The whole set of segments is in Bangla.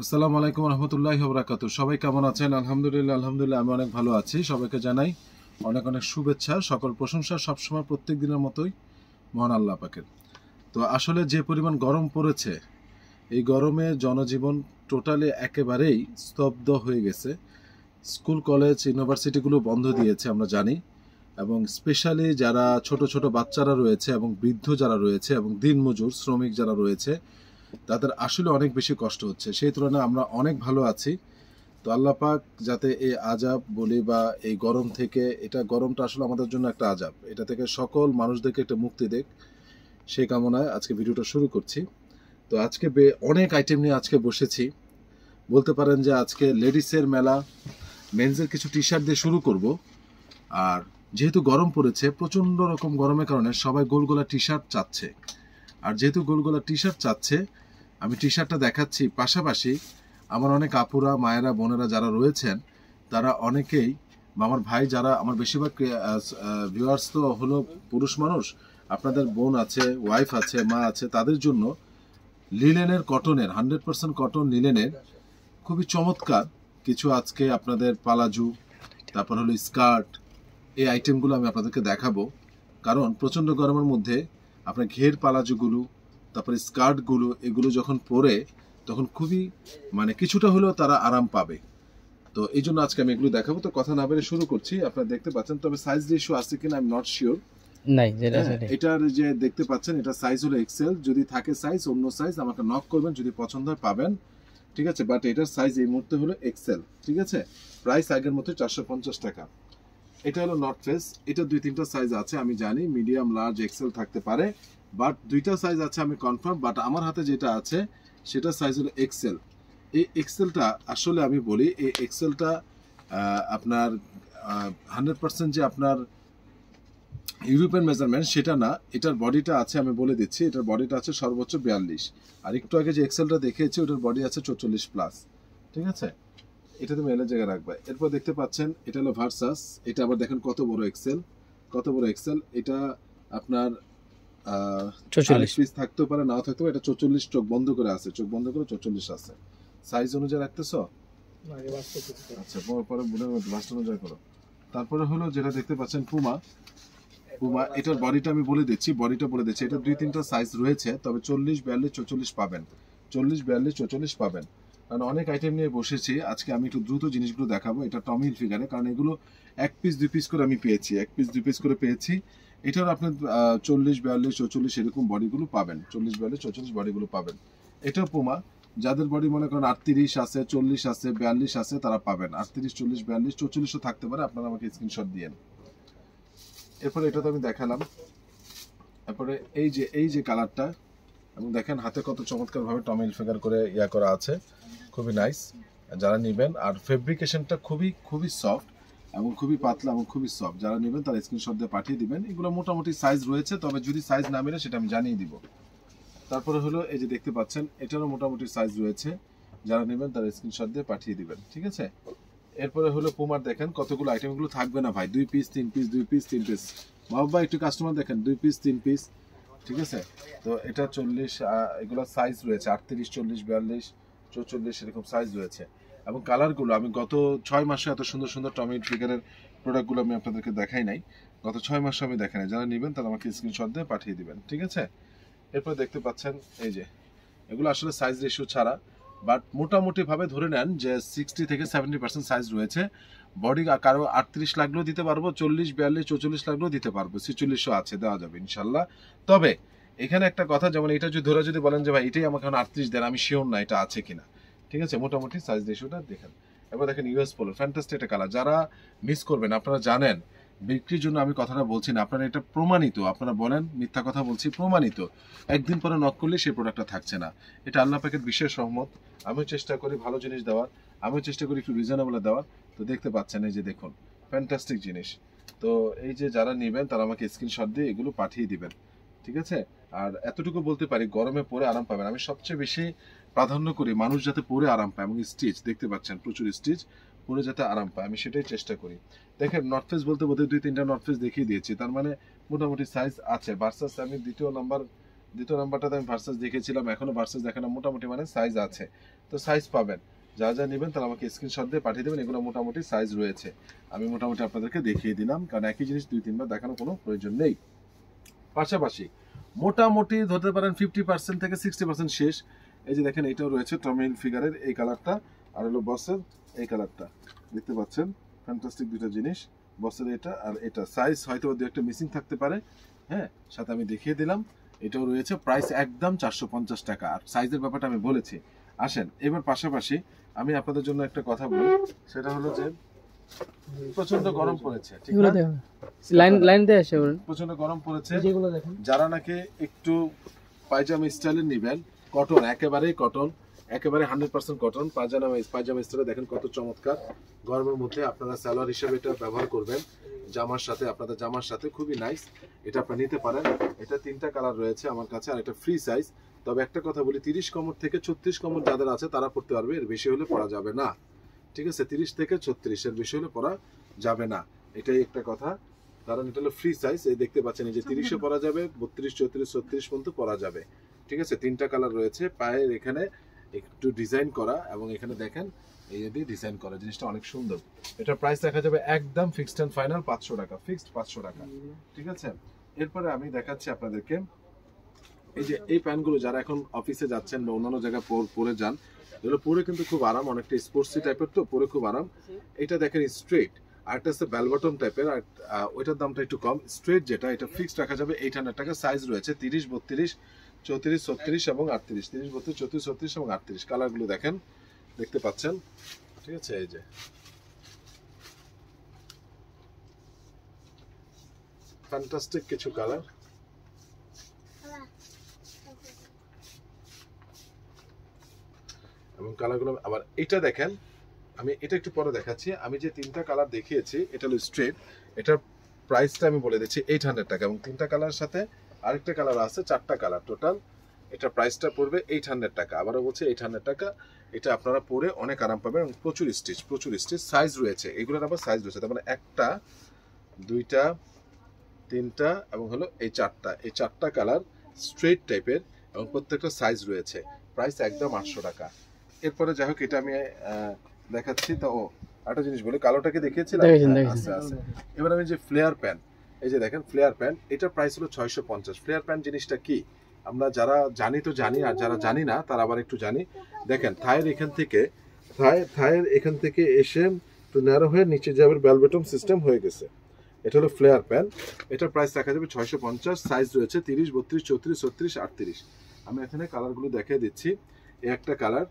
আসসালামু আলাইকুম রহমতুল্লাহ বরাকাতু সবাই কেমন আছেন আলহামদুলিল্লাহ আলহামদুলিল্লাহ আমি অনেক ভালো আছি সবাইকে জানাই অনেক অনেক শুভেচ্ছা সকল প্রশংসা সবসময় প্রত্যেক দিনের মতোই মহান আল্লাহ পাকের তো আসলে যে পরিমাণ গরম পড়েছে এই গরমে জনজীবন টোটালি একেবারেই স্তব্ধ হয়ে গেছে স্কুল কলেজ ইউনিভার্সিটিগুলো বন্ধ দিয়েছে আমরা জানি এবং স্পেশালি যারা ছোট ছোট বাচ্চারা রয়েছে এবং বৃদ্ধ যারা রয়েছে এবং দিনমজুর শ্রমিক যারা রয়েছে তাদের আসলে অনেক বেশি কষ্ট হচ্ছে সেই তুলনায় আমরা অনেক ভালো আছি তো আল্লাহ পাক যাতে এই আজাব বলি বা এই গরম থেকে এটা গরমটা আসলে আমাদের জন্য একটা আজাব এটা থেকে সকল মানুষদেরকে একটা মুক্তি দেখ সেই কামনায় আজকে ভিডিওটা শুরু করছি তো আজকে অনেক আইটেম নিয়ে আজকে বসেছি বলতে পারেন যে আজকে লেডিসের মেলা মেন্সের কিছু টি শার্ট দিয়ে শুরু করব আর যেহেতু গরম পড়েছে প্রচণ্ড রকম গরমের কারণে সবাই গোলগোলা টি শার্ট চাচ্ছে আর যেহেতু গোলগোলা টি শার্ট চাচ্ছে আমি টি শার্টটা দেখাচ্ছি পাশাপাশি আমার অনেক আপুরা মায়েরা বোনেরা যারা রয়েছেন তারা অনেকেই আমার ভাই যারা আমার বেশিরভাগ ভিউয়ার্স তো হলো পুরুষ মানুষ আপনাদের বোন আছে ওয়াইফ আছে মা আছে তাদের জন্য লিলেনের কটনের হান্ড্রেড পার্সেন্ট কটন লিলেনের খুবই চমৎকার কিছু আজকে আপনাদের পালাজু তারপর হলো স্কার্ট এই আইটেমগুলো আমি আপনাদেরকে দেখাবো কারণ প্রচণ্ড গরমের মধ্যে আপনার ঘের পালাজুগুলো তারপরে স্কার্টগুলো এগুলো যখন পরে তখন খুবই মানে কিছুটা হলেও তারা আরাম পাবে তো এই জন্য আজকে আমি এগুলো দেখাবো তো কথা না বেড়ে শুরু করছি আপনারা দেখতে পাচ্ছেন তবে সাইজ ইস্যু আছে কিনা আই এম নট শিওর নাই হ্যাঁ, এটার যে দেখতে পাচ্ছেন এটা সাইজ হলো এক্সেল যদি থাকে সাইজ অন্য সাইজ আমাকে নক করবেন যদি পছন্দ হয় পাবেন ঠিক আছে বাট এটার সাইজ এই মুহূর্তে হলো এক্সেল ঠিক আছে প্রাইস আগের মতো চারশো পঞ্চাশ টাকা এটা হলো নট ফেস এটা দুই তিনটা সাইজ আছে আমি জানি মিডিয়াম লার্জ এক্সেল থাকতে পারে বাট দুইটা সাইজ আছে আমি কনফার্ম বাট আমার হাতে যেটা আছে সেটা সাইজ হলো এক্সেল এই এক্সেলটা আসলে আমি বলি এই এক্সেলটা আপনার হান্ড্রেড পার্সেন্ট যে আপনার ইউরোপিয়ান মেজারমেন্ট সেটা না এটার বডিটা আছে আমি বলে দিচ্ছি এটার বডিটা আছে সর্বোচ্চ বিয়াল্লিশ আর একটু আগে যে এক্সেলটা দেখিয়েছি ওটার বডি আছে চৌচল্লিশ প্লাস ঠিক আছে এটা তুমি এলের জায়গায় রাখবে এরপর দেখতে পাচ্ছেন এটা হলো ভার্সাস এটা আবার দেখেন কত বড় এক্সেল কত বড় এক্সেল এটা আপনার চল্লিশ থাকতেও পারে নাও থাকতে পারে এটা চৌচল্লিশ চোখ বন্ধ করে আছে চোখ বন্ধ করে চৌচল্লিশ আছে সাইজ অনুযায়ী রাখতেছ আচ্ছা পরে বুড়ের মধ্যে অনুযায়ী করো তারপরে হলো যেটা দেখতে পাচ্ছেন পুমা পুমা এটার বডিটা আমি বলে দিচ্ছি বডিটা বলে দিচ্ছি এটা দুই তিনটা সাইজ রয়েছে তবে চল্লিশ বিয়াল্লিশ চৌচল্লিশ পাবেন চল্লিশ বিয়াল্লিশ চৌচল্লিশ পাবেন কারণ অনেক আইটেম নিয়ে বসেছি আজকে আমি একটু দ্রুত জিনিসগুলো দেখাবো এটা টমিল ফিগারে কারণ এগুলো এক পিস দুই পিস করে আমি পেয়েছি এক পিস দুই পিস করে পেয়েছি এটার আপনার চল্লিশ বিয়াল্লিশ চৌচল্লিশ এরকম বডিগুলো পাবেন চল্লিশ বিয়াল্লিশ চৌচল্লিশ বডিগুলো পাবেন এটা পুমা যাদের বডি মনে করেন আটত্রিশ আছে চল্লিশ আছে বিয়াল্লিশ আছে তারা পাবেন আটত্রিশ চল্লিশ বিয়াল্লিশ চৌচল্লিশও থাকতে পারে আপনারা আমাকে স্ক্রিনশট দিয়েন এরপরে এটা তো আমি দেখালাম তারপরে এই যে এই যে কালারটা এবং দেখেন হাতে কত চমৎকারভাবে টমেল ফিঙ্গার করে ইয়া করা আছে খুবই নাইস যারা নেবেন আর ফেব্রিকেশনটা খুবই খুবই সফট এবং খুবই পাতলা এবং খুবই সফট যারা নেবেন তারা স্ক্রিনশট দিয়ে পাঠিয়ে দিবেন এগুলো মোটামুটি সাইজ রয়েছে তবে যদি সাইজ না মেলে সেটা আমি জানিয়ে দিব তারপরে হলো এই যে দেখতে পাচ্ছেন এটারও মোটামুটি সাইজ রয়েছে যারা নেবেন তারা স্ক্রিনশট দিয়ে পাঠিয়ে দিবেন ঠিক আছে এরপরে হলো পুমার দেখেন কতগুলো আইটেমগুলো থাকবে না ভাই দুই পিস তিন পিস দুই পিস তিন পিস বাবা একটু কাস্টমার দেখেন দুই পিস তিন পিস ঠিক আছে তো এটা চল্লিশ এগুলো সাইজ রয়েছে আটত্রিশ চল্লিশ বিয়াল্লিশ চৌচল্লিশ এরকম সাইজ রয়েছে এবং কালারগুলো আমি গত ছয় মাসে এত সুন্দর সুন্দর টমি ট্রিগারের প্রোডাক্টগুলো আমি আপনাদেরকে দেখাই নাই গত ছয় মাসে আমি দেখাই নাই যারা নেবেন তারা আমাকে স্ক্রিনশট দিয়ে পাঠিয়ে দিবেন ঠিক আছে এরপর দেখতে পাচ্ছেন এই যে এগুলো আসলে সাইজ রেশিও ছাড়া বাট মোটামুটিভাবে ধরে নেন যে সিক্সটি থেকে সেভেন্টি পার্সেন্ট সাইজ রয়েছে বডি কারো আটত্রিশ লাগলেও দিতে পারবো চল্লিশ বিয়াল্লিশ চৌচল্লিশ লাগলেও দিতে পারবো ছিচল্লিশও আছে দেওয়া যাবে ইনশাল্লাহ তবে এখানে একটা কথা যেমন এটা যদি ধরে যদি বলেন যে ভাই এটাই আমাকে এখন আটত্রিশ দেন আমি শিওর না এটা আছে কিনা ঠিক আছে মোটামুটি সাইজ রেশিওটা দেখেন এবার দেখেন ইউএস পোলো ফ্যান্টাস্টিক একটা কালার যারা মিস করবেন আপনারা জানেন বিক্রির জন্য আমি কথাটা বলছি না আপনারা এটা প্রমাণিত আপনারা বলেন মিথ্যা কথা বলছি প্রমাণিত একদিন পরে নক করলে সেই প্রোডাক্টটা থাকছে না এটা আল্লাহ প্যাকেট বিশেষ সহমত আমিও চেষ্টা করি ভালো জিনিস দেওয়ার আমিও চেষ্টা করি একটু রিজনেবল দেওয়ার তো দেখতে পাচ্ছেন এই যে দেখুন ফ্যান্টাস্টিক জিনিস তো এই যে যারা নেবেন তারা আমাকে স্ক্রিনশট দিয়ে এগুলো পাঠিয়ে দিবেন ঠিক আছে আর এতটুকু বলতে পারি গরমে পরে আরাম পাবেন আমি সবচেয়ে বেশি প্রাধান্য করে মানুষ যাতে পরে আরাম পায় এবং স্টিচ দেখতে পাচ্ছেন প্রচুর স্টিচ পরে যাতে আরাম পায় আমি সেটাই চেষ্টা করি দেখেন নর্থ ফেস বলতে বলতে দুই তিনটা নর্থ ফেস দেখিয়ে দিয়েছি তার মানে মোটামুটি সাইজ আছে ভার্সাস আমি দ্বিতীয় নাম্বার দ্বিতীয় নাম্বারটাতে আমি ভার্সাস দেখেছিলাম এখনও ভার্সাস দেখানো মোটামুটি মানে সাইজ আছে তো সাইজ পাবেন যা যা নেবেন তারা আমাকে স্ক্রিনশট দিয়ে পাঠিয়ে দেবেন এগুলো মোটামুটি সাইজ রয়েছে আমি মোটামুটি আপনাদেরকে দেখিয়ে দিলাম কারণ একই জিনিস দুই তিনবার দেখানোর কোনো প্রয়োজন নেই পাশাপাশি মোটামুটি ধরতে পারেন ফিফটি পার্সেন্ট থেকে সিক্সটি পার্সেন্ট শেষ এই যে দেখেন এটাও রয়েছে টমিল ফিগারের এই কালারটা আর হলো বসের এই কালারটা দেখতে পাচ্ছেন ফ্যান্টাস্টিক দুটো জিনিস বসের এটা আর এটা সাইজ হয়তো দু একটা মিসিং থাকতে পারে হ্যাঁ সাথে আমি দেখিয়ে দিলাম এটাও রয়েছে প্রাইস একদম চারশো পঞ্চাশ টাকা আর সাইজের ব্যাপারটা আমি বলেছি আসেন এবার পাশাপাশি আমি আপনাদের জন্য একটা কথা বলি সেটা হলো যে প্রচন্ড গরম পড়েছে ঠিক আছে লাইন লাইন প্রচন্ড গরম পড়েছে যারা নাকি একটু পায়জামা স্টাইলের নিবেন কটন একেবারেই কটন একেবারে হান্ড্রেড পার্সেন্ট কটন পাজামা পাজামা স্তরে দেখেন কত চমৎকার গরমের মধ্যে আপনারা স্যালোয়ার হিসেবে এটা ব্যবহার করবেন জামার সাথে আপনাদের জামার সাথে খুবই নাইস এটা আপনি নিতে পারেন এটা তিনটা কালার রয়েছে আমার কাছে আর এটা ফ্রি সাইজ তবে একটা কথা বলি তিরিশ কমর থেকে ছত্রিশ কমর যাদের আছে তারা পড়তে পারবে এর বেশি হলে পড়া যাবে না ঠিক আছে তিরিশ থেকে ছত্রিশ এর বেশি হলে পড়া যাবে না এটাই একটা কথা কারণ এটা হলো ফ্রি সাইজ এই দেখতে পাচ্ছেন এই যে তিরিশে পরা যাবে বত্রিশ চৌত্রিশ ছত্রিশ পর্যন্ত পরা যাবে ঠিক আছে তিনটা কালার রয়েছে পায়ের এখানে একটু ডিজাইন করা এবং এখানে দেখেন এই দিয়ে ডিজাইন করা জিনিসটা অনেক সুন্দর এটা প্রাইস দেখা যাবে একদম ফিক্সড অ্যান্ড ফাইনাল পাঁচশো টাকা ফিক্সড পাঁচশো টাকা ঠিক আছে এরপরে আমি দেখাচ্ছি আপনাদেরকে এই যে এই প্যান্টগুলো যারা এখন অফিসে যাচ্ছেন বা অন্যান্য জায়গায় পরে যান এগুলো পরে কিন্তু খুব আরাম অনেকটা স্পোর্টসি টাইপের তো পরে খুব আরাম এটা দেখেন স্ট্রেট আর একটা হচ্ছে ব্যালবটম টাইপের আর ওইটার দামটা একটু কম স্ট্রেট যেটা এটা ফিক্সড রাখা যাবে এইট হান্ড্রেড টাকা সাইজ রয়েছে তিরিশ বত্রিশ চৌত্রিশ ছত্রিশ এবং আটত্রিশ তিরিশ বত্রিশ চৌত্রিশ ছত্রিশ এবং আটত্রিশ কালারগুলো দেখেন দেখতে পাচ্ছেন ঠিক আছে এই যে ফ্যান্টাস্টিক কিছু কালার এবং কালারগুলো আবার এটা দেখেন আমি এটা একটু পরে দেখাচ্ছি আমি যে তিনটা কালার দেখিয়েছি এটা হলো স্ট্রেট এটার প্রাইসটা আমি বলে দিচ্ছি এইট টাকা এবং তিনটা কালার সাথে আরেকটা কালার আছে চারটা কালার টোটাল এটা প্রাইসটা পড়বে এইট হান্ড্রেড টাকা আবারও বলছে এইট হান্ড্রেড টাকা এটা আপনারা পরে অনেক আরাম পাবেন এবং প্রচুর স্টিচ প্রচুর স্টিচ সাইজ রয়েছে এগুলোর আবার সাইজ রয়েছে তার মানে একটা দুইটা তিনটা এবং হলো এই চারটা এই চারটা কালার স্ট্রেট টাইপের এবং প্রত্যেকটা সাইজ রয়েছে প্রাইস একদম আটশো টাকা এরপরে যাই হোক এটা আমি দেখাচ্ছি তো একটা জিনিস বলি কালোটাকে দেখিয়েছিলাম আচ্ছা, আচ্ছা। এবার আমি যে ফ্লেয়ার প্যান্ট এই যে দেখেন ফ্লেয়ার প্যান্ট এটা প্রাইস হলো ছয়শো পঞ্চাশ ফ্লেয়ার প্যান্ট জিনিসটা কি আমরা যারা জানি তো জানি আর যারা জানি না তারা আবার একটু জানি দেখেন থায়ের এখান থেকে থায় থায়ের এখান থেকে এসে একটু ন্যারো হয়ে নিচে যাবে ব্যালবেটম সিস্টেম হয়ে গেছে এটা হলো ফ্লেয়ার প্যান এটার প্রাইস দেখা যাবে ছয়শো পঞ্চাশ সাইজ রয়েছে তিরিশ বত্রিশ চৌত্রিশ ছত্রিশ আটত্রিশ আমি এখানে কালারগুলো দেখিয়ে দিচ্ছি একটা কালার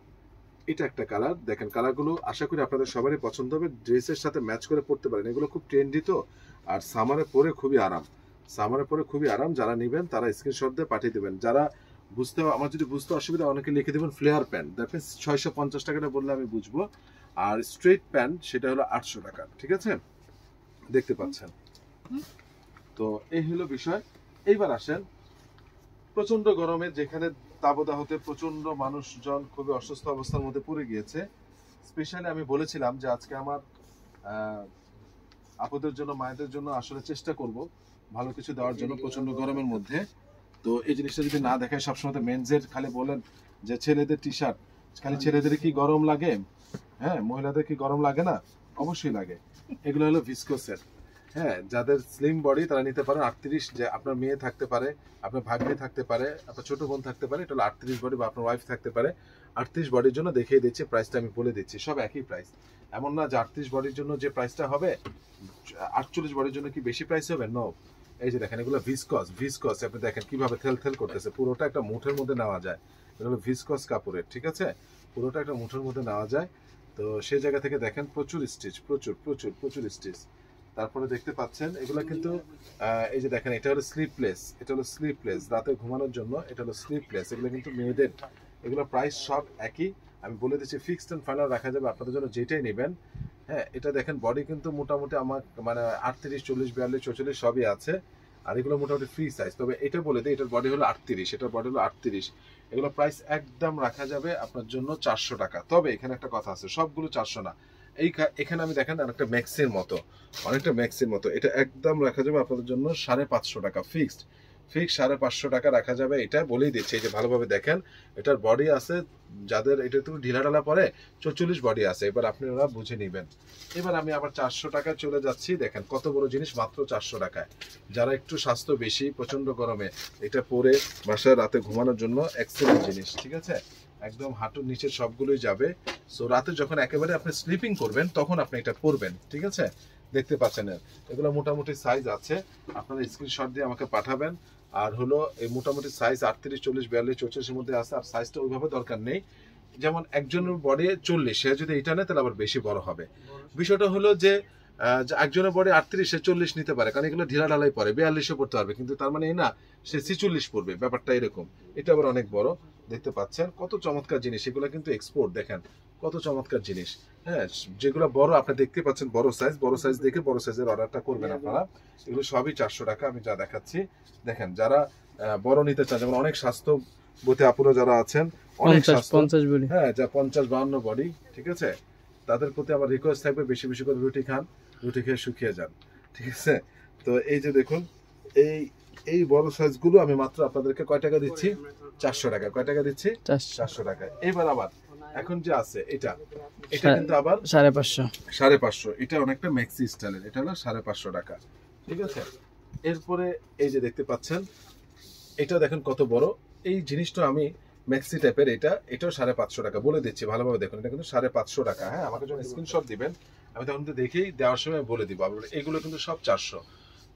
এটা একটা কালার দেখেন কালারগুলো আশা করি আপনাদের সবারই পছন্দ হবে ড্রেসের সাথে ম্যাচ করে পড়তে পারেন এগুলো খুব ট্রেন্ডি তো আর সামারে পরে খুবই আরাম সামারে পরে খুবই আরাম যারা নেবেন তারা স্ক্রিনশট দিয়ে পাঠিয়ে দেবেন যারা বুঝতে আমার যদি বুঝতে অসুবিধা অনেকে লিখে দেবেন ফ্লেয়ার প্যান্ট দ্যাট ছয়শো পঞ্চাশ টাকাটা বললে আমি বুঝবো আর স্ট্রেট প্যান্ট সেটা হলো আটশো টাকা ঠিক আছে দেখতে পাচ্ছেন তো এই হলো বিষয় এইবার আসেন প্রচন্ড গরমে যেখানে তাবদাহতে প্রচন্ড মানুষজন খুবই অসুস্থ অবস্থার মধ্যে পড়ে গিয়েছে স্পেশালি আমি বলেছিলাম যে আজকে আমার আপদের জন্য মায়েদের জন্য আসলে চেষ্টা করব ভালো কিছু দেওয়ার জন্য প্রচন্ড গরমের মধ্যে তো এই জিনিসটা যদি না দেখায় সবসময় মেনজের খালি বলেন যে ছেলেদের টি শার্ট খালি হ্যাঁ। ছেলেদের কি গরম লাগে হ্যাঁ মহিলাদের কি গরম লাগে না অবশ্যই লাগে এগুলো হলো ভিসকো সেট হ্যাঁ যাদের স্লিম বডি তারা নিতে পারেন আটত্রিশ যে আপনার মেয়ে থাকতে পারে আপনার মেয়ে থাকতে পারে আপনার ছোটো বোন থাকতে পারে এটা হলো আটত্রিশ বডি বা আপনার ওয়াইফ থাকতে পারে আটত্রিশ বডির জন্য দেখিয়ে দিচ্ছি প্রাইসটা আমি বলে দিচ্ছি সব একই প্রাইস এমন না যে আটত্রিশ বডির জন্য যে প্রাইসটা হবে আটচল্লিশ বডির জন্য কি বেশি প্রাইস হবে নো এই যে দেখেন এগুলো ভিসকস ভিসকস আপনি দেখেন কিভাবে থেল থেল করতেছে পুরোটা একটা মুঠের মধ্যে নেওয়া যায় এটা হলো ভিসকস কাপড়ের ঠিক আছে পুরোটা একটা মুঠের মধ্যে নেওয়া যায় তো সেই জায়গা থেকে দেখেন প্রচুর স্টিচ প্রচুর প্রচুর প্রচুর স্টিচ তারপরে দেখতে পাচ্ছেন এগুলো কিন্তু এই যে দেখেন এটা হলো স্লিপলেস এটা হলো স্লিপলেস রাতে ঘুমানোর জন্য এটা হলো স্লিপলেস এগুলো কিন্তু মেয়েদের এগুলো প্রাইস সব একই আমি বলে দিচ্ছি ফিক্সড অ্যান্ড ফাইনাল রাখা যাবে আপনাদের জন্য যেটাই নেবেন হ্যাঁ এটা দেখেন বডি কিন্তু মোটামুটি আমার মানে আটত্রিশ চল্লিশ বিয়াল্লিশ চৌচল্লিশ সবই আছে আর এগুলো মোটামুটি ফ্রি সাইজ তবে এটা বলে দিই এটার বডি হলো আটত্রিশ এটার বডি হলো আটত্রিশ এগুলো প্রাইস একদম রাখা যাবে আপনার জন্য চারশো টাকা তবে এখানে একটা কথা আছে সবগুলো চারশো না এই এখানে আমি দেখেন একটা ম্যাক্সির মতো অনেকটা ম্যাক্সির মতো এটা একদম রাখা যাবে আপনাদের জন্য সাড়ে পাঁচশো টাকা ফিক্সড ফিক্সড সাড়ে পাঁচশো টাকা রাখা যাবে এটা বলেই দিচ্ছে এই যে ভালোভাবে দেখেন এটার বডি আছে যাদের এটা তো ঢিলা ঢালা পরে চল্লিশ বডি আছে এবার আপনি ওরা বুঝে নেবেন এবার আমি আবার চারশো টাকা চলে যাচ্ছি দেখেন কত বড় জিনিস মাত্র চারশো টাকায় যারা একটু স্বাস্থ্য বেশি প্রচণ্ড গরমে এটা পরে বাসায় রাতে ঘুমানোর জন্য এক্সেলেন্ট জিনিস ঠিক আছে একদম হাঁটুর নিচে সবগুলোই যাবে সো রাতে যখন একেবারে আপনি স্লিপিং করবেন তখন আপনি এটা পরবেন ঠিক আছে দেখতে পাচ্ছেন এগুলো মোটামুটি সাইজ আছে আপনারা স্ক্রিনশট দিয়ে আমাকে পাঠাবেন আর হলো এই মোটামুটি সাইজ আটত্রিশ চল্লিশ বিয়াল্লিশ চৌচল্লিশের মধ্যে আছে আর সাইজটা ওইভাবে দরকার নেই যেমন একজনের বডি চল্লিশ সে যদি এটা নেয় তাহলে আবার বেশি বড় হবে বিষয়টা হলো যে একজনের পরে আটত্রিশে চল্লিশ নিতে পারে কারণ এগুলো ঢিলা ঢালাই পরে বিয়াল্লিশে পড়তে পারবে কিন্তু তার মানে এই না সে ছিচল্লিশ পড়বে ব্যাপারটা এরকম এটা আবার অনেক বড় দেখতে পাচ্ছেন কত চমৎকার জিনিস এগুলো কিন্তু এক্সপোর্ট দেখেন কত চমৎকার জিনিস হ্যাঁ যেগুলো বড় আপনি দেখতে পাচ্ছেন বড় সাইজ বড় সাইজ দেখে বড় সাইজের অর্ডারটা করবেন আপনারা এগুলো সবই চারশো টাকা আমি যা দেখাচ্ছি দেখেন যারা বড় নিতে চান যেমন অনেক স্বাস্থ্য বোধে আপুরা যারা আছেন অনেক পঞ্চাশ হ্যাঁ যা পঞ্চাশ বাহান্ন বডি ঠিক আছে তাদের প্রতি আমার রিকোয়েস্ট থাকবে বেশি বেশি করে রুটি খান রুটি খেয়ে শুকিয়ে যান ঠিক আছে তো এই যে দেখুন এই এই বড় সাইজগুলো আমি মাত্র আপনাদেরকে কয় টাকা দিচ্ছি চারশো টাকা কয় টাকা দিচ্ছি চারশো টাকা এবার আবার এখন যে আছে এটা এটা কিন্তু আবার সাড়ে পাঁচশো সাড়ে পাঁচশো এটা অনেকটা ম্যাক্সি স্টাইলের এটা হলো সাড়ে পাঁচশো টাকা ঠিক আছে এরপরে এই যে দেখতে পাচ্ছেন এটা দেখেন কত বড় এই জিনিসটা আমি ম্যাক্সি টাইপের এটা এটাও সাড়ে পাঁচশো টাকা বলে দিচ্ছি ভালোভাবে দেখুন এটা কিন্তু সাড়ে পাঁচশো টাকা হ্যাঁ আমাকে যখন স্ক্রিনশট আচ্ছা। দিবেন আমি তখন কিন্তু দেখেই দেওয়ার সময় বলে দিব আপনার এগুলো কিন্তু সব চারশো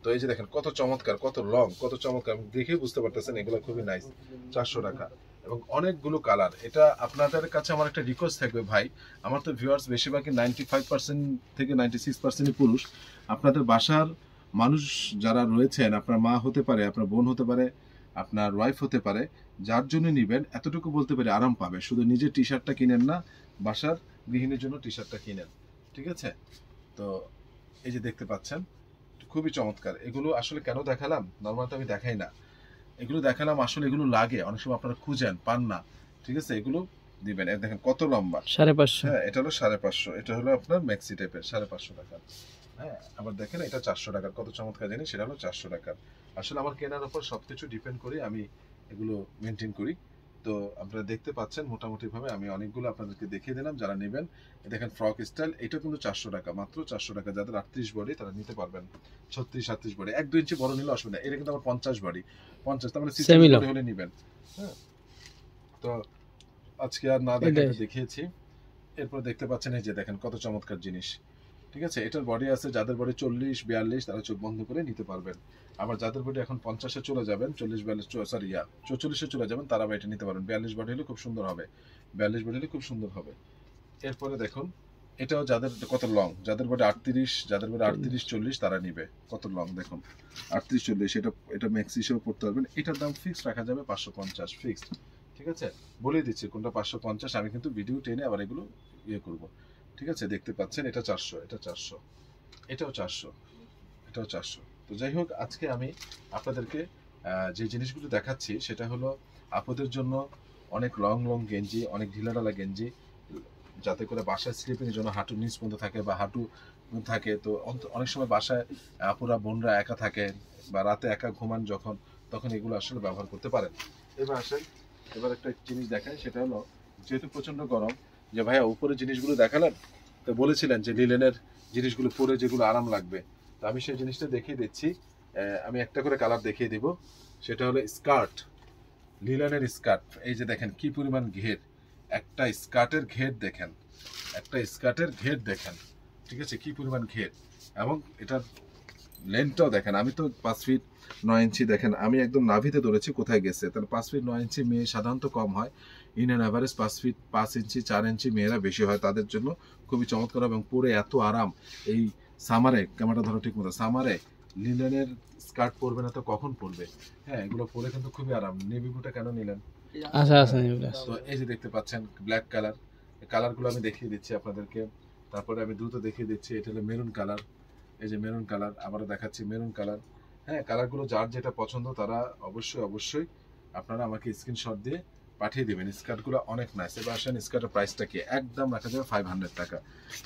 তো এই যে দেখেন কত চমৎকার কত লং কত চমৎকার আমি দেখেই বুঝতে পারতেছেন এগুলো খুবই নাইস চারশো টাকা এবং অনেকগুলো কালার এটা আপনাদের কাছে আমার একটা রিকোয়েস্ট থাকবে ভাই আমার তো ভিউয়ার্স বেশিরভাগই নাইনটি ফাইভ পার্সেন্ট থেকে নাইনটি সিক্স পার্সেন্টই পুরুষ আপনাদের বাসার মানুষ যারা রয়েছেন আপনার মা হতে পারে আপনার বোন হতে পারে আপনার ওয়াইফ হতে পারে যার জন্য নেবেন এতটুকু বলতে পারি আরাম পাবে শুধু নিজের টি শার্টটা কিনেন না বাসার গৃহিণীর জন্য টি শার্টটা কিনেন ঠিক আছে তো এই যে দেখতে পাচ্ছেন খুবই চমৎকার এগুলো আসলে কেন দেখালাম নর্মাল আমি দেখাই না এগুলো দেখালাম আসলে এগুলো লাগে অনেক সময় আপনারা খুঁজেন পান না ঠিক আছে এগুলো দিবেন দেখেন কত লম্বা সাড়ে পাঁচশো হ্যাঁ এটা হলো সাড়ে পাঁচশো এটা হলো আপনার ম্যাক্সি টাইপের সাড়ে পাঁচশো টাকা হ্যাঁ আবার দেখেন এটা চারশো টাকার কত চমৎকার জিনিস সেটা হলো চারশো টাকার আসলে আমার কেনার উপর সবকিছু কিছু ডিপেন্ড করে আমি এগুলো মেনটেন করি তো আপনারা দেখতে পাচ্ছেন মোটামুটি ভাবে আমি অনেকগুলো আপনাদেরকে দেখিয়ে দিলাম যারা নেবেন দেখেন ফ্রক স্টাইল এটা কিন্তু চারশো টাকা মাত্র চারশো টাকা যাদের আটত্রিশ বডি তারা নিতে পারবেন ছত্রিশ সাতত্রিশ বডি এক দু ইঞ্চি বড় নিলে অসুবিধা এটা কিন্তু আমার পঞ্চাশ বডি পঞ্চাশ তার মানে হলে নেবেন হ্যাঁ। তো আজকে আর না দেখে দেখিয়েছি এরপর দেখতে পাচ্ছেন এই যে দেখেন কত চমৎকার জিনিস ঠিক আছে এটার বডি আছে যাদের বডি চল্লিশ বিয়াল্লিশ তারা চোখ বন্ধ করে নিতে পারবেন আবার যাদের বডি এখন পঞ্চাশে চলে যাবেন চল্লিশ বিয়াল্লিশ সরি ইয়া চৌচল্লিশে চলে যাবেন তারা এটা নিতে পারবেন বিয়াল্লিশ বডি হলে খুব সুন্দর হবে বিয়াল্লিশ বডি হলে খুব সুন্দর হবে এরপরে দেখুন এটাও যাদের কত লং যাদের বডি আটত্রিশ যাদের বডি আটত্রিশ চল্লিশ তারা নিবে কত লং দেখুন আটত্রিশ চল্লিশ এটা এটা ম্যাক্স হিসেবে পড়তে পারবেন এটার দাম ফিক্সড রাখা যাবে পাঁচশো পঞ্চাশ ফিক্সড ঠিক আছে বলে দিচ্ছি কোনটা পাঁচশো পঞ্চাশ আমি কিন্তু ভিডিও টেনে আবার এগুলো ইয়ে করবো ঠিক আছে দেখতে পাচ্ছেন এটা চারশো এটা চারশো এটাও চারশো এটাও চারশো তো যাই হোক আজকে আমি আপনাদেরকে যে জিনিসগুলো দেখাচ্ছি সেটা হলো আপদের জন্য অনেক লং লং গেঞ্জি অনেক ঢিলাঢালা গেঞ্জি যাতে করে বাসায় স্লিপের জন্য হাঁটু নিচ পর্যন্ত থাকে বা হাঁটু থাকে তো অনেক সময় বাসায় আপুরা বোনরা একা থাকে বা রাতে একা ঘুমান যখন তখন এগুলো আসলে ব্যবহার করতে পারেন এবার আসেন এবার একটা জিনিস দেখেন সেটা হলো যেহেতু প্রচণ্ড গরম যে ভাইয়া উপরে জিনিসগুলো দেখালেন তো বলেছিলেন যে লিলেনের জিনিসগুলো পরে যেগুলো আরাম লাগবে তো আমি সেই জিনিসটা দেখিয়ে দিচ্ছি আমি একটা করে কালার দেখিয়ে দিব সেটা হলো স্কার্ট লিলেনের স্কার্ট এই যে দেখেন কি পরিমাণ ঘের একটা স্কার্টের ঘের দেখেন একটা স্কার্টের ঘের দেখেন ঠিক আছে কি পরিমাণ ঘের এবং এটার লেন্থটাও দেখেন আমি তো পাঁচ ফিট নয় ইঞ্চি দেখেন আমি একদম নাভিতে ধরেছি কোথায় গেছে তাহলে পাঁচ ফিট নয় ইঞ্চি মেয়ে সাধারণত কম হয় ইন অ্যান অ্যাভারেজ পাঁচ ফিট পাঁচ ইঞ্চি চার ইঞ্চি মেয়েরা বেশি হয় তাদের জন্য খুবই চমৎকার এবং পরে এত আরাম এই সামারে ক্যামেরাটা ধরো ঠিক মতো সামারে লিনেনের স্কার্ট পরবে না তো কখন পরবে হ্যাঁ এগুলো পরে কিন্তু খুবই আরাম নেভি ব্লুটা কেন নিলেন আচ্ছা আচ্ছা তো এই যে দেখতে পাচ্ছেন ব্ল্যাক কালার কালারগুলো আমি দেখিয়ে দিচ্ছি আপনাদেরকে তারপরে আমি দ্রুত দেখিয়ে দিচ্ছি এটা হলো মেরুন কালার এই যে মেরুন কালার আবারও দেখাচ্ছি মেরুন কালার হ্যাঁ কালারগুলো যার যেটা পছন্দ তারা অবশ্যই অবশ্যই আপনারা আমাকে স্ক্রিনশট দিয়ে পাঠিয়ে দেবেন স্কার্টগুলো অনেক নাইস এবার আসেন স্কার্টের প্রাইসটা কি একদম রাখা যাবে ফাইভ হান্ড্রেড টাকা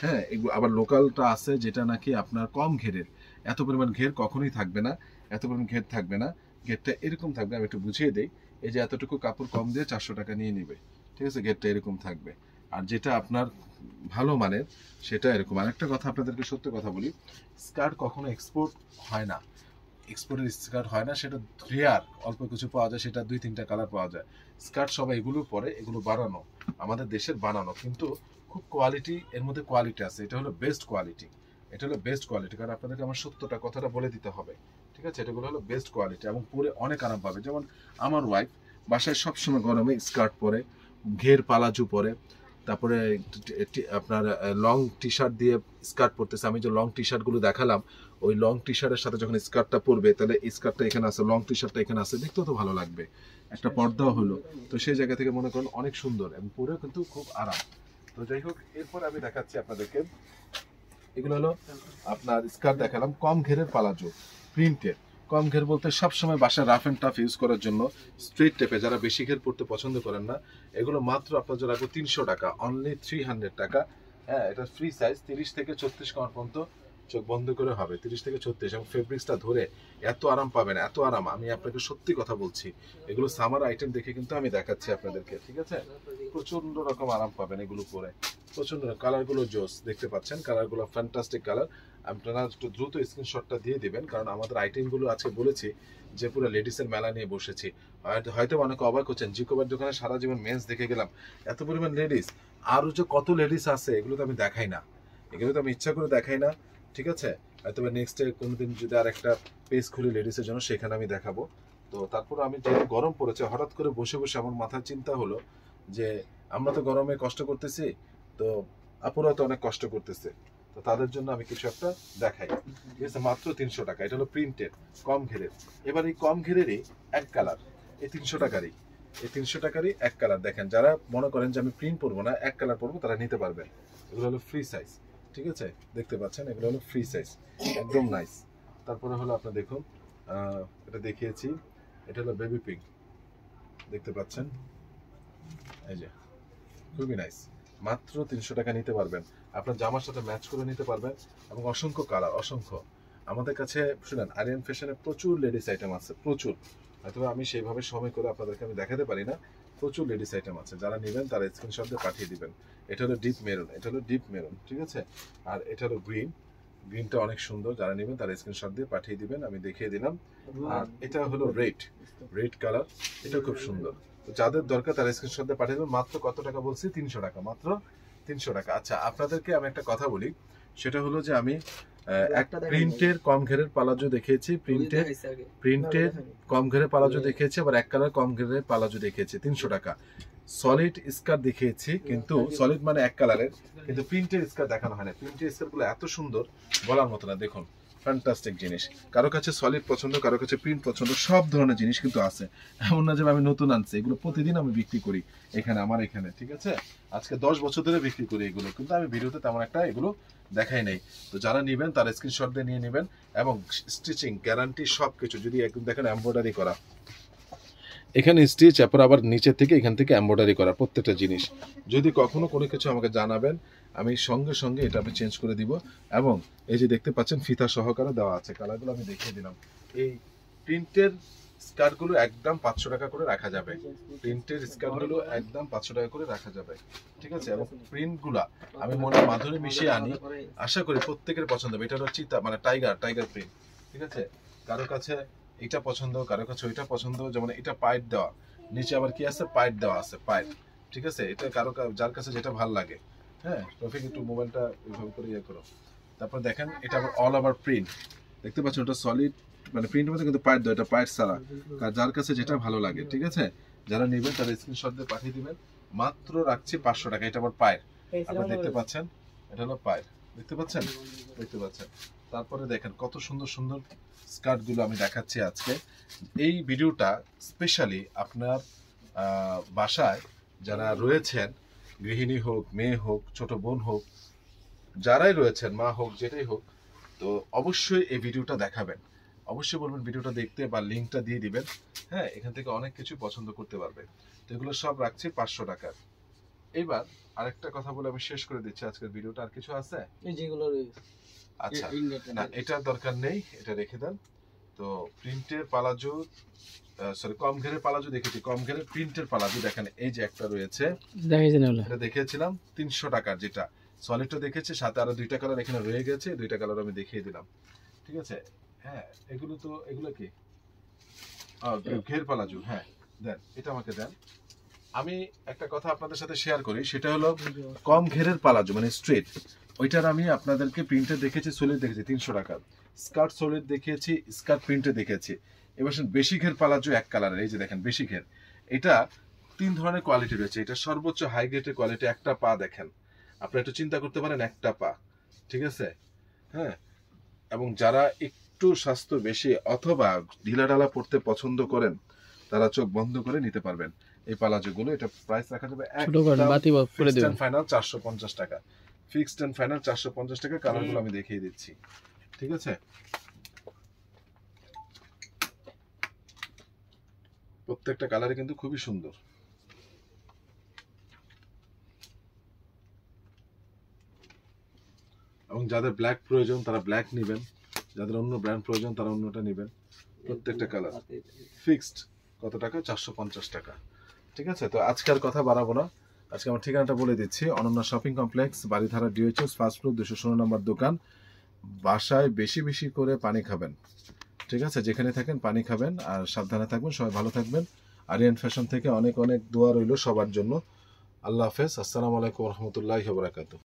হ্যাঁ এগুলো আবার লোকালটা আছে যেটা নাকি আপনার কম ঘেরের এত পরিমাণ ঘের কখনোই থাকবে না এত পরিমাণ ঘের থাকবে না ঘেরটা এরকম থাকবে আমি একটু বুঝিয়ে দিই এই যে এতটুকু কাপড় কম দিয়ে চারশো টাকা নিয়ে নেবে ঠিক আছে ঘেরটা এরকম থাকবে আর যেটা আপনার ভালো মানের সেটা এরকম আরেকটা কথা আপনাদেরকে সত্য কথা বলি স্কার্ট কখনো এক্সপোর্ট হয় না এক্সপোর্টের স্কার্ট হয় না সেটা রেয়ার অল্প কিছু পাওয়া যায় সেটা দুই তিনটা কালার পাওয়া যায় স্কার্ট সবাই এগুলো পরে এগুলো বানানো আমাদের দেশের বানানো কিন্তু খুব কোয়ালিটি এর মধ্যে কোয়ালিটি আছে এটা হলো বেস্ট কোয়ালিটি এটা হলো বেস্ট কোয়ালিটি কারণ আপনাদেরকে আমার সত্যটা কথাটা বলে দিতে হবে ঠিক আছে এটাগুলো হলো বেস্ট কোয়ালিটি এবং পরে অনেক আরাম পাবে যেমন আমার ওয়াইফ বাসায় সবসময় গরমে স্কার্ট পরে ঘের পালাজু পরে তারপরে আপনার লং টি শার্ট দিয়ে স্কার্ট পরতেছে আমি যে লং টি গুলো দেখালাম ওই লং টি শার্টের সাথে যখন স্কার্টটা পরবে তাহলে স্কার্টটা এখানে আছে লং টি শার্টটা এখানে আছে দেখতেও তো ভালো লাগবে একটা পর্দাও হলো তো সেই জায়গা থেকে মনে করেন অনেক সুন্দর এবং পরেও কিন্তু খুব আরাম তো যাই হোক এরপর আমি দেখাচ্ছি আপনাদেরকে এগুলো হলো আপনার স্কার্ট দেখালাম কম ঘেরের পালাজো প্রিন্টেড কম ঘের বলতে সবসময় বাসায় রাফ অ্যান্ড টাফ ইউজ করার জন্য স্ট্রেট টেপে যারা বেশি ঘের পড়তে পছন্দ করেন না এগুলো মাত্র আপনার জন্য রাখবো তিনশো টাকা অনলি থ্রি হান্ড্রেড টাকা হ্যাঁ এটা ফ্রি সাইজ তিরিশ থেকে ছত্রিশ কমার পর্যন্ত চোখ বন্ধ করে হবে তিরিশ থেকে ছত্রিশ এবং ফেব্রিক্সটা ধরে এত আরাম পাবেন এত আরাম আমি আপনাকে সত্যি কথা বলছি এগুলো সামার আইটেম দেখে কিন্তু আমি দেখাচ্ছি আপনাদেরকে ঠিক আছে প্রচন্ড রকম আরাম পাবেন এগুলো পরে প্রচন্ড কালারগুলো জোস দেখতে পাচ্ছেন কালারগুলো ফ্যান্টাস্টিক কালার আপনারা একটু দ্রুত স্ক্রিনশটটা দিয়ে দিবেন কারণ আমাদের আইটেমগুলো আজকে বলেছি যে পুরো লেডিসের মেলা নিয়ে বসেছি হয়তো অনেকে অবাক হচ্ছেন জিকোবার দোকানে সারা জীবন মেন্স দেখে গেলাম এত পরিমাণ লেডিস আরও যে কত লেডিস আছে এগুলো তো আমি দেখাই না এগুলো তো আমি ইচ্ছা করে দেখাই না ঠিক আছে হয়তো বা নেক্সটে কোনোদিন যদি আর একটা পেজ খুলি লেডিসের জন্য সেখানে আমি দেখাবো তো তারপর আমি যেহেতু গরম পড়েছে হঠাৎ করে বসে বসে আমার মাথায় চিন্তা হলো যে আমরা তো গরমে কষ্ট করতেছি তো আপুরাও তো অনেক কষ্ট করতেছে তো তাদের জন্য আমি কিছু একটা দেখাই ঠিক আছে মাত্র তিনশো টাকা এটা হলো প্রিন্টেড কম ঘেরের এবার এই কম ঘেরেরই এক কালার এই তিনশো টাকারই এই তিনশো টাকারই এক কালার দেখেন যারা মনে করেন যে আমি প্রিন্ট পরবো না এক কালার পরবো তারা নিতে পারবেন এগুলো হলো ফ্রি সাইজ ঠিক আছে দেখতে পাচ্ছেন এগুলো হলো ফ্রি সাইজ একদম নাইস তারপরে হলো আপনার দেখুন এটা দেখিয়েছি এটা হলো বেবি পিঙ্ক দেখতে পাচ্ছেন এই যে খুবই নাইস মাত্র তিনশো টাকা নিতে পারবেন আপনার জামার সাথে ম্যাচ করে নিতে পারবেন এবং অসংখ্য কালার অসংখ্য আমাদের কাছে শুনেন আরিয়ান ফ্যাশনে প্রচুর লেডিস আইটেম আছে প্রচুর হয়তো আমি সেইভাবে সময় করে আপনাদেরকে আমি দেখাতে পারি না প্রচুর লেডিস আইটেম আছে যারা নেবেন তারা স্ক্রিনশট দিয়ে পাঠিয়ে দিবেন এটা হলো ডিপ মেরুন এটা হলো ডিপ মেরুন ঠিক আছে আর এটা হলো গ্রিন গ্রিনটা অনেক সুন্দর যারা নেবেন তারা স্ক্রিনশট দিয়ে পাঠিয়ে দিবেন আমি দেখিয়ে দিলাম আর এটা হলো রেড রেড কালার এটা খুব সুন্দর যাদের দরকার তারা স্ক্রিনশট দিয়ে পাঠিয়ে দেবেন মাত্র কত টাকা বলছি তিনশো টাকা মাত্র তিনশো টাকা আচ্ছা আপনাদেরকে আমি একটা কথা বলি সেটা হলো যে আমি একটা প্রিন্টের কম ঘেরের পালাজো দেখিয়েছি প্রিন্টের প্রিন্টের কম ঘেরের পালাজো দেখিয়েছি আবার এক কালার কম ঘেরের পালাজো দেখিয়েছি তিনশো টাকা সলিড স্কার দেখিয়েছি কিন্তু সলিড মানে এক কালারের কিন্তু প্রিন্টের স্কার দেখানো হয় না প্রিন্টের স্কারগুলো এত সুন্দর বলার মতো না দেখুন ফ্যান্টাস্টিক জিনিস কারো কাছে সলিড পছন্দ কারো কাছে প্রিন্ট পছন্দ সব ধরনের জিনিস কিন্তু আছে এমন না যে আমি নতুন আনছি এগুলো প্রতিদিন আমি বিক্রি করি এখানে আমার এখানে ঠিক আছে আজকে দশ বছর ধরে বিক্রি করি এগুলো কিন্তু আমি ভিডিওতে তেমন একটা এগুলো দেখাই নেই তো যারা নেবেন তারা স্ক্রিনশট দিয়ে নিয়ে নেবেন এবং স্টিচিং গ্যারান্টি সব কিছু যদি একদম দেখেন এম্ব্রয়ডারি করা এখানে স্টিচ এরপর আবার নিচে থেকে এখান থেকে এম্ব্রয়ডারি করা প্রত্যেকটা জিনিস যদি কখনো কোনো কিছু আমাকে জানাবেন আমি সঙ্গে সঙ্গে এটা আমি চেঞ্জ করে দিব এবং এই যে দেখতে পাচ্ছেন ফিতা সহকারে দেওয়া আছে কালারগুলো আমি দেখিয়ে দিলাম এই প্রিন্টের স্কার্টগুলো একদম পাঁচশো টাকা করে রাখা যাবে প্রিন্টের স্কার্টগুলো একদম পাঁচশো টাকা করে রাখা যাবে ঠিক আছে এবং প্রিন্টগুলা আমি মনে মাধুরী মিশিয়ে আনি আশা করি প্রত্যেকের পছন্দ হবে এটা হচ্ছে মানে টাইগার টাইগার প্রিন্ট ঠিক আছে কারো কাছে এটা পছন্দ কারো কাছে ওইটা পছন্দ যেমন এটা পাইট দেওয়া নিচে আবার কি আছে পাইট দেওয়া আছে পাইট ঠিক আছে এটা কারো যার কাছে যেটা ভাল লাগে হ্যাঁ মোবাইলটা করে ইয়ে করো তারপর দেখেন এটা আবার অল ওভার প্রিন্ট দেখতে পাচ্ছেন ওটা সলিড মানে প্রিন্ট মধ্যে কিন্তু দেয় এটা সারা যার কাছে যেটা ভালো লাগে ঠিক আছে যারা নেবেন তারা স্ক্রিনশট দিয়ে পাঠিয়ে দিবেন মাত্র রাখছি পাঁচশো টাকা এটা আবার পায়ের দেখতে পাচ্ছেন এটা হলো পায়ের দেখতে পাচ্ছেন দেখতে পাচ্ছেন তারপরে দেখেন কত সুন্দর সুন্দর গুলো আমি দেখাচ্ছি আজকে এই ভিডিওটা স্পেশালি আপনার বাসায় যারা রয়েছেন গৃহিণী হোক মেয়ে হোক ছোট বোন হোক যারাই রয়েছেন মা হোক যেটাই হোক তো অবশ্যই এই ভিডিওটা দেখাবেন অবশ্যই বলবেন ভিডিওটা দেখতে বা লিঙ্কটা দিয়ে দিবেন হ্যাঁ এখান থেকে অনেক কিছু পছন্দ করতে পারবে তো এগুলো সব রাখছি পাঁচশো টাকার এবার আরেকটা কথা বলে আমি শেষ করে দিচ্ছি আজকের ভিডিওটা আর কিছু আছে যেগুলো আচ্ছা না এটা দরকার নেই এটা রেখে দেন তো প্রিন্টের পালাজো সরি কম দেখেছি কম প্রিন্টের দেখেন এই যে একটা রয়েছে এটা দেখেছিলাম তিনশো টাকার যেটা সলিডটা দেখেছি সাথে আরো দুইটা কালার এখানে রয়ে গেছে দুইটা কালার আমি দেখিয়ে দিলাম ঠিক আছে হ্যাঁ এগুলো তো এগুলো কি ঘের পালাজু হ্যাঁ দেন এটা আমাকে দেন আমি একটা কথা আপনাদের সাথে শেয়ার করি সেটা হলো কম ঘেরের পালাজু মানে স্ট্রেট ওইটার আমি আপনাদেরকে প্রিন্টে দেখেছি সলিড দেখেছি তিনশো টাকার স্কার্ট সলিড দেখিয়েছি স্কার্ট প্রিন্টে দেখেছি এবার বেশি ঘের পালাজো এক কালারের এই যে দেখেন বেশি ঘের এটা তিন ধরনের কোয়ালিটি রয়েছে এটা সর্বোচ্চ হাই গ্রেডের কোয়ালিটি একটা পা দেখেন আপনারা একটু চিন্তা করতে পারেন একটা পা ঠিক আছে হ্যাঁ এবং যারা একটু স্বাস্থ্য বেশি অথবা ঢিলাঢালা পড়তে পছন্দ করেন তারা চোখ বন্ধ করে নিতে পারবেন এই গুলো এটা প্রাইস রাখা যাবে ফাইনাল চারশো পঞ্চাশ টাকা ফিক্সড অ্যান্ড ফাইনাল চারশো পঞ্চাশ টাকা কালারগুলো আমি দেখিয়ে দিচ্ছি ঠিক আছে প্রত্যেকটা কালারই কিন্তু খুবই সুন্দর এবং যাদের ব্ল্যাক প্রয়োজন তারা ব্ল্যাক নেবেন যাদের অন্য ব্র্যান্ড প্রয়োজন তারা অন্যটা নেবেন প্রত্যেকটা কালার ফিক্সড কত টাকা চারশো পঞ্চাশ টাকা ঠিক আছে তো আজকে আর কথা বাড়াবো না আজকে আমার ঠিকানাটা বলে দিচ্ছি Ananya shopping complex Baridhara DOHS first floor দুশো ষোলো নম্বর দোকান বাসায় বেশি বেশি করে পানি খাবেন ঠিক আছে যেখানে থাকেন পানি খাবেন আর সাবধানে থাকবেন সবাই ভালো থাকবেন আরিয়ান ফ্যাশন থেকে অনেক অনেক দোয়া রইল সবার জন্য আল্লাহ হাফেজ আসসালামু আলাইকুম রহমতুল্লাহ বরাকাতু